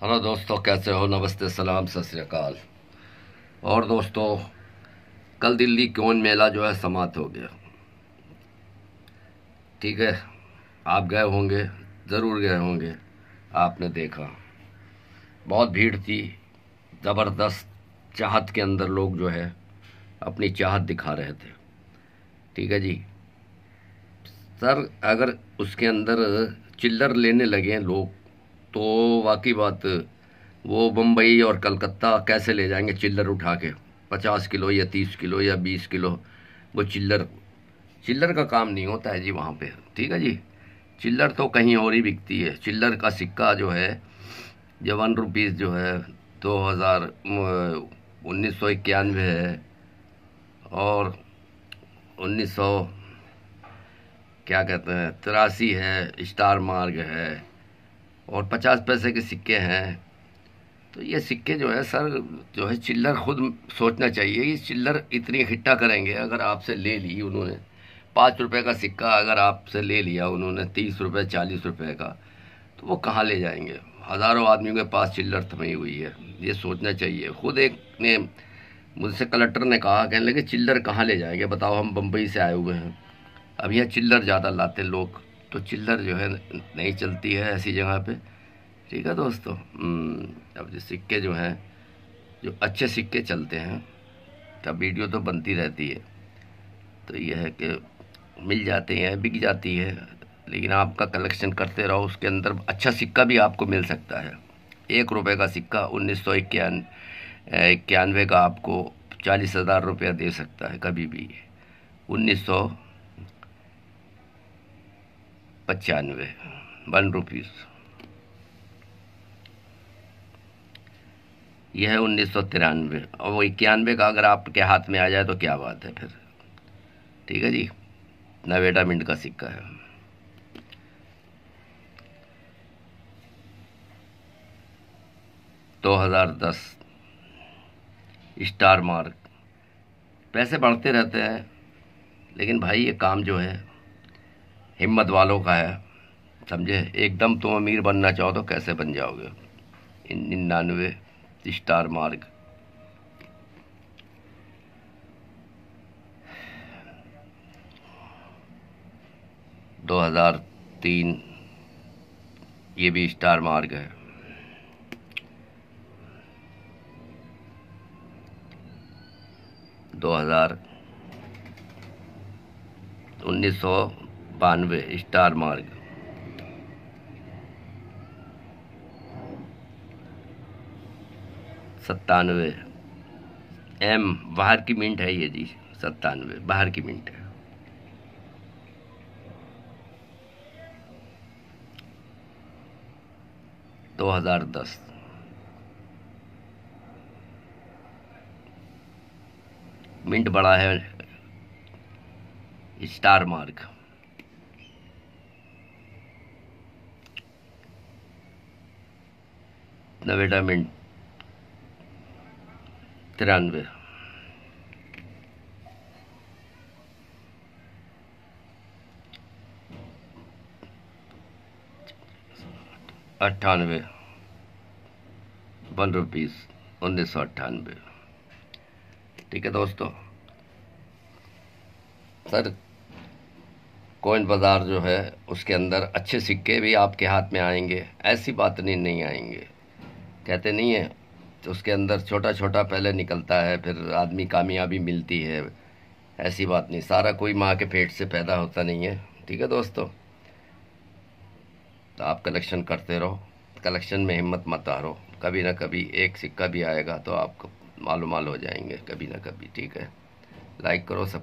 hello हाँ दोस्तों कैसे हो नमस्ते सलाम सत और दोस्तों कल दिल्ली क्यों मेला जो है समाप्त हो गया ठीक है आप गए होंगे ज़रूर गए होंगे आपने देखा बहुत भीड़ थी ज़बरदस्त चाहत के अंदर लोग जो है अपनी चाहत दिखा रहे थे ठीक है जी सर अगर उसके अंदर चिल्लर लेने लगे लोग तो वाकई बात वो बम्बई और कलकत्ता कैसे ले जाएंगे चिल्लर उठा के पचास किलो या तीस किलो या बीस किलो वो चिल्लर चिल्लर का काम नहीं होता है जी वहाँ पे ठीक है जी चिल्लर तो कहीं और ही बिकती है चिल्लर का सिक्का जो है जवन रुपीज़ जो है दो हज़ार उन्नीस सौ इक्यानवे है और उन्नीस सौ क्या कहते हैं तिरासी है स्टार मार्ग है और पचास पैसे के सिक्के हैं तो ये सिक्के जो है सर जो है चिल्लर खुद सोचना चाहिए कि चिल्लर इतनी इकट्ठा करेंगे अगर आपसे ले ली उन्होंने पाँच रुपये का सिक्का अगर आपसे ले लिया उन्होंने तीस रुपये चालीस रुपये का तो वो कहाँ ले जाएंगे हज़ारों आदमियों के पास चिल्लर थमी हुई है ये सोचना चाहिए खुद एक ने मुझसे कलेक्टर ने कहा कहने लगे चिल्लर कहाँ ले जाएंगे बताओ हम बम्बई से आए हुए हैं अब यहाँ चिल्लर ज़्यादा लाते लोग तो चिल्लर जो है नहीं चलती है ऐसी जगह पे ठीक है दोस्तों हम्म, अब जो सिक्के जो हैं जो अच्छे सिक्के चलते हैं का वीडियो तो बनती रहती है तो यह है कि मिल जाते हैं बिक जाती है लेकिन आपका कलेक्शन करते रहो उसके अंदर अच्छा सिक्का भी आपको मिल सकता है एक रुपये का सिक्का उन्नीस सौ इक्यान इक्यानवे का आपको चालीस हज़ार रुपया दे सकता है कभी भी उन्नीस सौ पचानवे वन रुपीज़ यह है उन्नीस सौ तिरानवे और वो इक्यानवे का अगर आपके हाथ में आ जाए तो क्या बात है फिर ठीक है जी नवेडा मिंट का सिक्का है दो हज़ार दस स्टार मार्क पैसे बढ़ते रहते हैं लेकिन भाई ये काम जो है हिम्मत वालों का है समझे एकदम तुम अमीर बनना चाहो तो कैसे बन जाओगे निन्यानवे स्टार मार्ग दो हज़ार तीन ये भी स्टार मार्ग है दो हज़ार उन्नीस सौ बानवे स्टार मार्ग सत्तानवे एम बाहर की मिंट है ये जी सत्तानवे बाहर की मिंट है दो हज़ार दस मिंट बड़ा है स्टार मार्ग नवेटा मिनट तिरानवे अट्ठानवे वन रुपीस उन्नीस सौ अट्ठानवे ठीक है दोस्तों सर कोइन बाज़ार जो है उसके अंदर अच्छे सिक्के भी आपके हाथ में आएंगे ऐसी बात नहीं नहीं आएंगे कहते नहीं है तो उसके अंदर छोटा छोटा पहले निकलता है फिर आदमी कामयाबी मिलती है ऐसी बात नहीं सारा कोई माँ के पेट से पैदा होता नहीं है ठीक है दोस्तों तो आप कलेक्शन करते रहो कलेक्शन में हिम्मत मत हारो कभी ना कभी एक सिक्का भी आएगा तो आपको मालूम हो जाएंगे कभी ना कभी ठीक है लाइक करो सब